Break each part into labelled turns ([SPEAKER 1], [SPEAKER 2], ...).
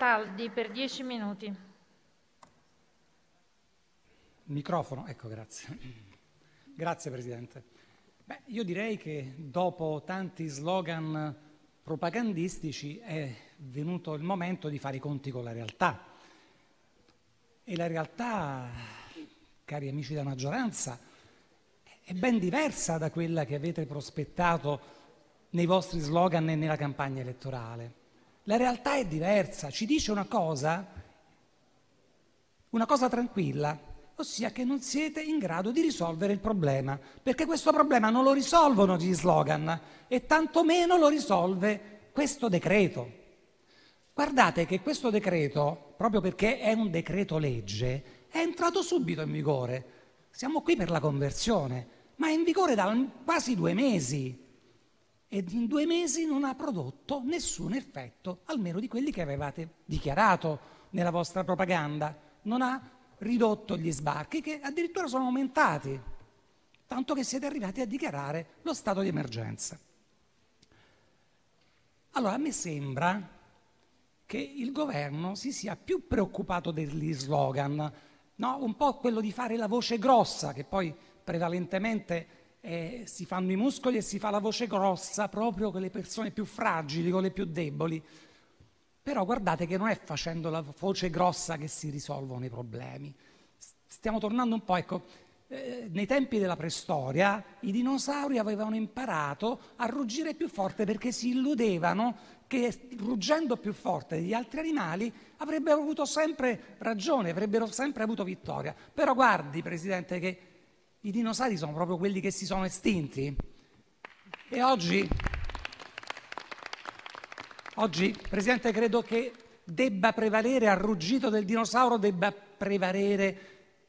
[SPEAKER 1] Taldi per dieci minuti. Microfono, ecco, grazie. Grazie Presidente. Beh, io direi che dopo tanti slogan propagandistici è venuto il momento di fare i conti con la realtà. E la realtà, cari amici della maggioranza, è ben diversa da quella che avete prospettato nei vostri slogan e nella campagna elettorale. La realtà è diversa, ci dice una cosa, una cosa tranquilla, ossia che non siete in grado di risolvere il problema, perché questo problema non lo risolvono gli slogan e tantomeno lo risolve questo decreto. Guardate che questo decreto, proprio perché è un decreto legge, è entrato subito in vigore. Siamo qui per la conversione, ma è in vigore da quasi due mesi ed in due mesi non ha prodotto nessun effetto, almeno di quelli che avevate dichiarato nella vostra propaganda. Non ha ridotto gli sbarchi che addirittura sono aumentati, tanto che siete arrivati a dichiarare lo stato di emergenza. Allora, a me sembra che il governo si sia più preoccupato degli slogan, no? un po' quello di fare la voce grossa, che poi prevalentemente eh, si fanno i muscoli e si fa la voce grossa proprio con le persone più fragili, con le più deboli. Però guardate che non è facendo la voce grossa che si risolvono i problemi. Stiamo tornando un po', ecco, eh, nei tempi della preistoria i dinosauri avevano imparato a ruggire più forte perché si illudevano che ruggendo più forte degli altri animali avrebbero avuto sempre ragione, avrebbero sempre avuto vittoria. Però guardi, Presidente, che i dinosauri sono proprio quelli che si sono estinti. E oggi, oggi Presidente, credo che debba prevalere, al ruggito del dinosauro, debba prevalere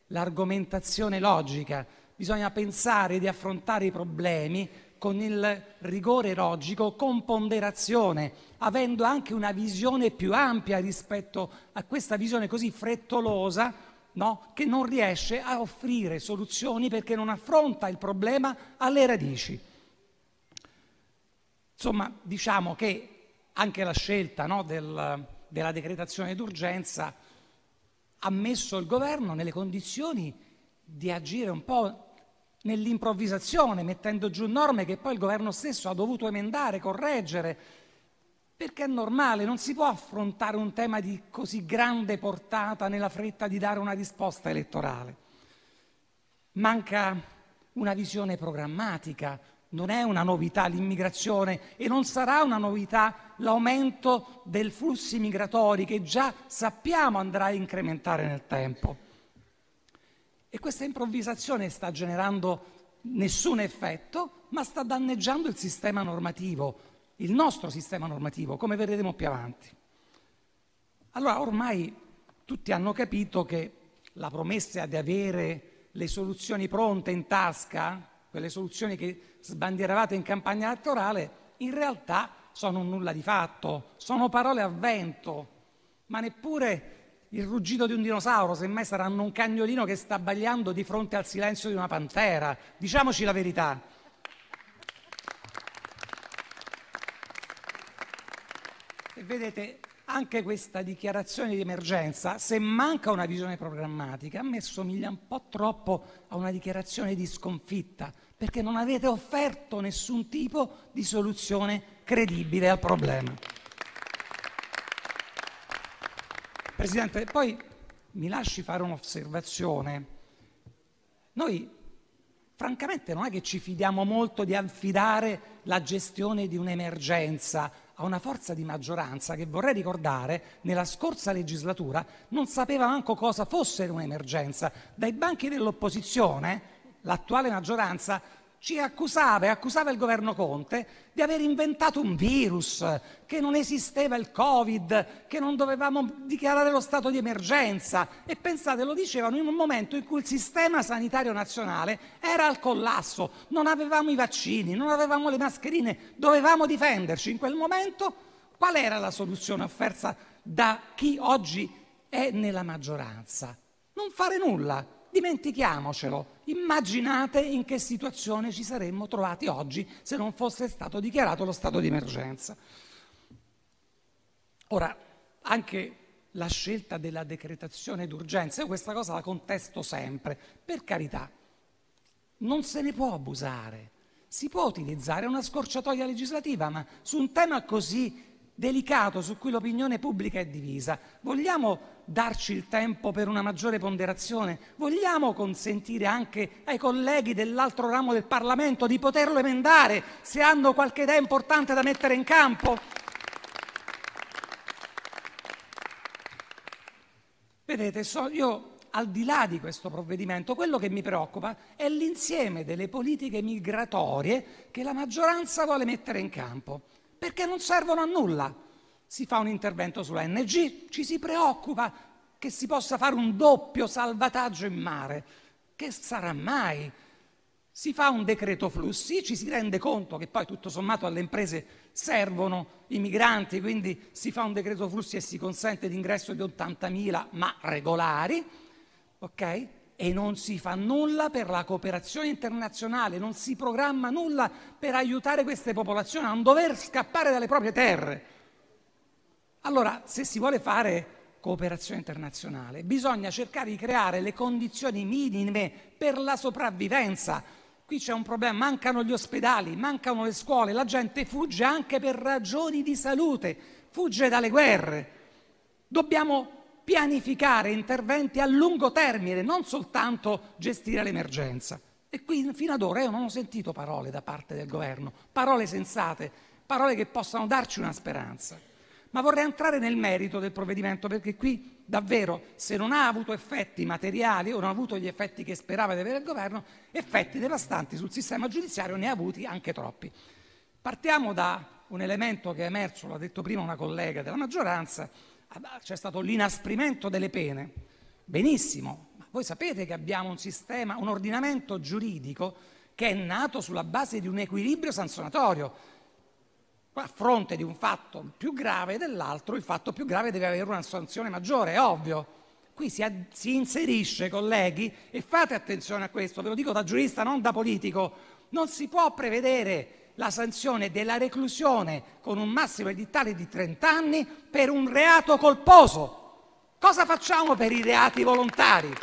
[SPEAKER 1] l'argomentazione logica. Bisogna pensare di affrontare i problemi con il rigore logico, con ponderazione, avendo anche una visione più ampia rispetto a questa visione così frettolosa no? che non riesce a offrire soluzioni perché non affronta il problema alle radici. Insomma, diciamo che anche la scelta no, del, della decretazione d'urgenza ha messo il governo nelle condizioni di agire un po' nell'improvvisazione, mettendo giù norme che poi il governo stesso ha dovuto emendare, correggere, perché è normale, non si può affrontare un tema di così grande portata nella fretta di dare una risposta elettorale. Manca una visione programmatica, non è una novità l'immigrazione e non sarà una novità l'aumento dei flussi migratori che già sappiamo andrà a incrementare nel tempo. E questa improvvisazione sta generando nessun effetto, ma sta danneggiando il sistema normativo, il nostro sistema normativo, come vedremo più avanti. Allora ormai tutti hanno capito che la promessa di avere le soluzioni pronte in tasca, quelle soluzioni che sbandieravate in campagna elettorale, in realtà sono un nulla di fatto, sono parole a vento, ma neppure il ruggito di un dinosauro, semmai saranno un cagnolino che sta bagliando di fronte al silenzio di una pantera. Diciamoci la verità, vedete, anche questa dichiarazione di emergenza, se manca una visione programmatica, a me somiglia un po' troppo a una dichiarazione di sconfitta, perché non avete offerto nessun tipo di soluzione credibile al problema. Presidente, poi mi lasci fare un'osservazione. Noi francamente non è che ci fidiamo molto di affidare la gestione di un'emergenza ha una forza di maggioranza che vorrei ricordare nella scorsa legislatura non sapeva manco cosa fosse un'emergenza. Dai banchi dell'opposizione l'attuale maggioranza ci accusava e accusava il governo Conte di aver inventato un virus, che non esisteva il Covid, che non dovevamo dichiarare lo stato di emergenza. E pensate, lo dicevano in un momento in cui il sistema sanitario nazionale era al collasso, non avevamo i vaccini, non avevamo le mascherine, dovevamo difenderci. In quel momento qual era la soluzione offerta da chi oggi è nella maggioranza? Non fare nulla dimentichiamocelo, immaginate in che situazione ci saremmo trovati oggi se non fosse stato dichiarato lo stato di emergenza. Ora, anche la scelta della decretazione d'urgenza, io questa cosa la contesto sempre, per carità, non se ne può abusare, si può utilizzare, una scorciatoia legislativa, ma su un tema così delicato su cui l'opinione pubblica è divisa. Vogliamo darci il tempo per una maggiore ponderazione? Vogliamo consentire anche ai colleghi dell'altro ramo del Parlamento di poterlo emendare se hanno qualche idea importante da mettere in campo? Vedete, so, io al di là di questo provvedimento, quello che mi preoccupa è l'insieme delle politiche migratorie che la maggioranza vuole mettere in campo perché non servono a nulla. Si fa un intervento sulla NG, ci si preoccupa che si possa fare un doppio salvataggio in mare. Che sarà mai? Si fa un decreto flussi, ci si rende conto che poi tutto sommato alle imprese servono i migranti, quindi si fa un decreto flussi e si consente l'ingresso di 80.000 ma regolari, ok? e non si fa nulla per la cooperazione internazionale, non si programma nulla per aiutare queste popolazioni a non dover scappare dalle proprie terre. Allora, se si vuole fare cooperazione internazionale, bisogna cercare di creare le condizioni minime per la sopravvivenza. Qui c'è un problema, mancano gli ospedali, mancano le scuole, la gente fugge anche per ragioni di salute, fugge dalle guerre. Dobbiamo pianificare interventi a lungo termine, non soltanto gestire l'emergenza. E qui fino ad ora io non ho sentito parole da parte del governo, parole sensate, parole che possano darci una speranza. Ma vorrei entrare nel merito del provvedimento perché qui davvero se non ha avuto effetti materiali o non ha avuto gli effetti che sperava di avere il governo, effetti devastanti sul sistema giudiziario ne ha avuti anche troppi. Partiamo da un elemento che è emerso, l'ha detto prima una collega della maggioranza, Ah, c'è stato l'inasprimento delle pene. Benissimo, ma voi sapete che abbiamo un sistema, un ordinamento giuridico che è nato sulla base di un equilibrio sanzionatorio. A fronte di un fatto più grave dell'altro, il fatto più grave deve avere una sanzione maggiore, è ovvio. Qui si, a, si inserisce, colleghi, e fate attenzione a questo, ve lo dico da giurista, non da politico, non si può prevedere la sanzione della reclusione con un massimo edittale di 30 anni per un reato colposo. Cosa facciamo per i reati volontari?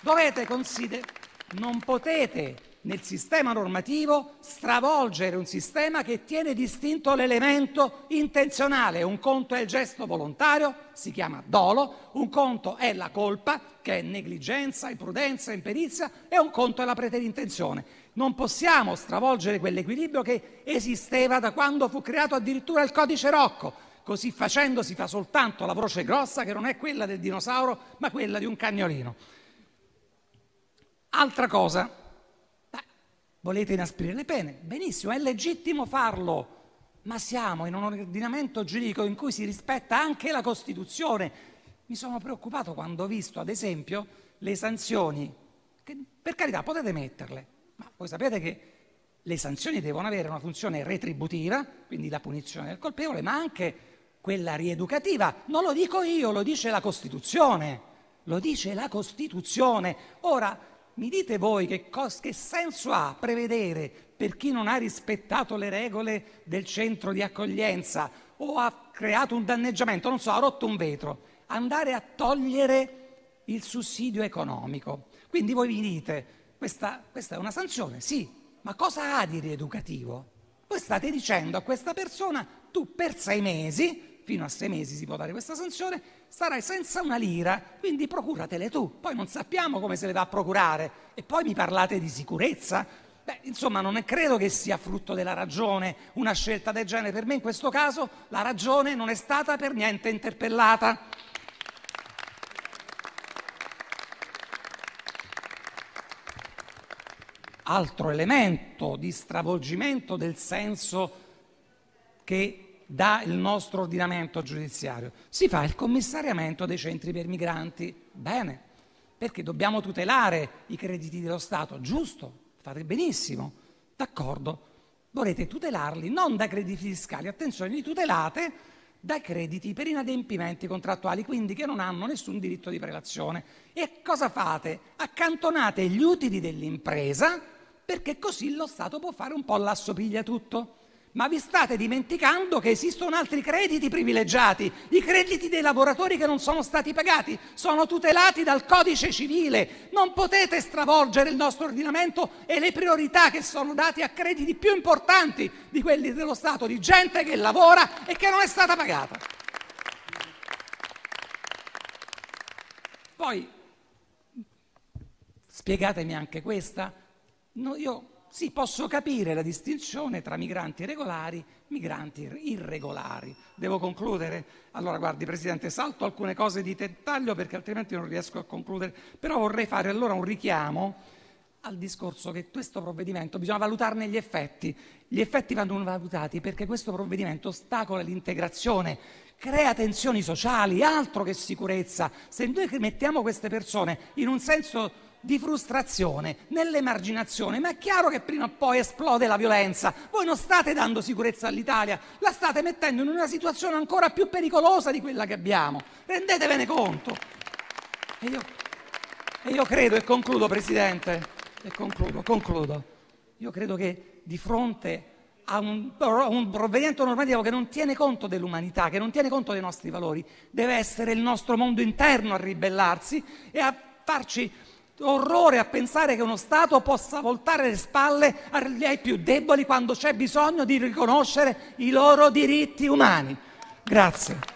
[SPEAKER 1] Dovete considerare, non potete nel sistema normativo stravolgere un sistema che tiene distinto l'elemento intenzionale. Un conto è il gesto volontario, si chiama dolo, un conto è la colpa, che è negligenza, imprudenza, imperizia, e un conto è la preterintenzione. Non possiamo stravolgere quell'equilibrio che esisteva da quando fu creato addirittura il codice Rocco. Così facendo si fa soltanto la voce grossa che non è quella del dinosauro, ma quella di un cagnolino. Altra cosa, Beh, volete inasprire le pene? Benissimo, è legittimo farlo, ma siamo in un ordinamento giuridico in cui si rispetta anche la Costituzione. Mi sono preoccupato quando ho visto, ad esempio, le sanzioni, che per carità potete metterle, ma voi sapete che le sanzioni devono avere una funzione retributiva, quindi la punizione del colpevole, ma anche quella rieducativa. Non lo dico io, lo dice la Costituzione. Lo dice la Costituzione. Ora, mi dite voi che, cos- che senso ha prevedere per chi non ha rispettato le regole del centro di accoglienza o ha creato un danneggiamento, non so, ha rotto un vetro, andare a togliere il sussidio economico. Quindi voi mi dite, questa, questa è una sanzione, sì, ma cosa ha di rieducativo? Voi state dicendo a questa persona, tu per sei mesi, fino a sei mesi si può dare questa sanzione, sarai senza una lira, quindi procuratele tu. Poi non sappiamo come se le va a procurare e poi mi parlate di sicurezza. Beh, insomma, non è, credo che sia frutto della ragione una scelta del genere. Per me in questo caso la ragione non è stata per niente interpellata. altro elemento di stravolgimento del senso che dà il nostro ordinamento giudiziario. Si fa il commissariamento dei centri per migranti. Bene, perché dobbiamo tutelare i crediti dello Stato, giusto, fate benissimo, d'accordo. Volete tutelarli non da crediti fiscali, attenzione, li tutelate da crediti per inadempimenti contrattuali, quindi che non hanno nessun diritto di prelazione. E cosa fate? Accantonate gli utili dell'impresa perché così lo Stato può fare un po' l'assopiglia tutto. Ma vi state dimenticando che esistono altri crediti privilegiati, i crediti dei lavoratori che non sono stati pagati, sono tutelati dal codice civile. Non potete stravolgere il nostro ordinamento e le priorità che sono date a crediti più importanti di quelli dello Stato, di gente che lavora e che non è stata pagata. Poi spiegatemi anche questa No, io sì, posso capire la distinzione tra migranti regolari e migranti irregolari. Devo concludere? Allora, guardi, Presidente, salto alcune cose di dettaglio perché altrimenti non riesco a concludere, però vorrei fare allora un richiamo al discorso che questo provvedimento bisogna valutarne gli effetti. Gli effetti vanno valutati perché questo provvedimento ostacola l'integrazione, crea tensioni sociali, altro che sicurezza. Se noi mettiamo queste persone in un senso di frustrazione, nell'emarginazione, ma è chiaro che prima o poi esplode la violenza. Voi non state dando sicurezza all'Italia, la state mettendo in una situazione ancora più pericolosa di quella che abbiamo. Rendetevene conto. E io, e io credo, e concludo Presidente, e concludo, concludo, io credo che di fronte a un, a un, provvedimento normativo che non tiene conto dell'umanità, che non tiene conto dei nostri valori. Deve essere il nostro mondo interno a ribellarsi e a farci orrore a pensare che uno Stato possa voltare le spalle ai più deboli quando c'è bisogno di riconoscere i loro diritti umani. Grazie.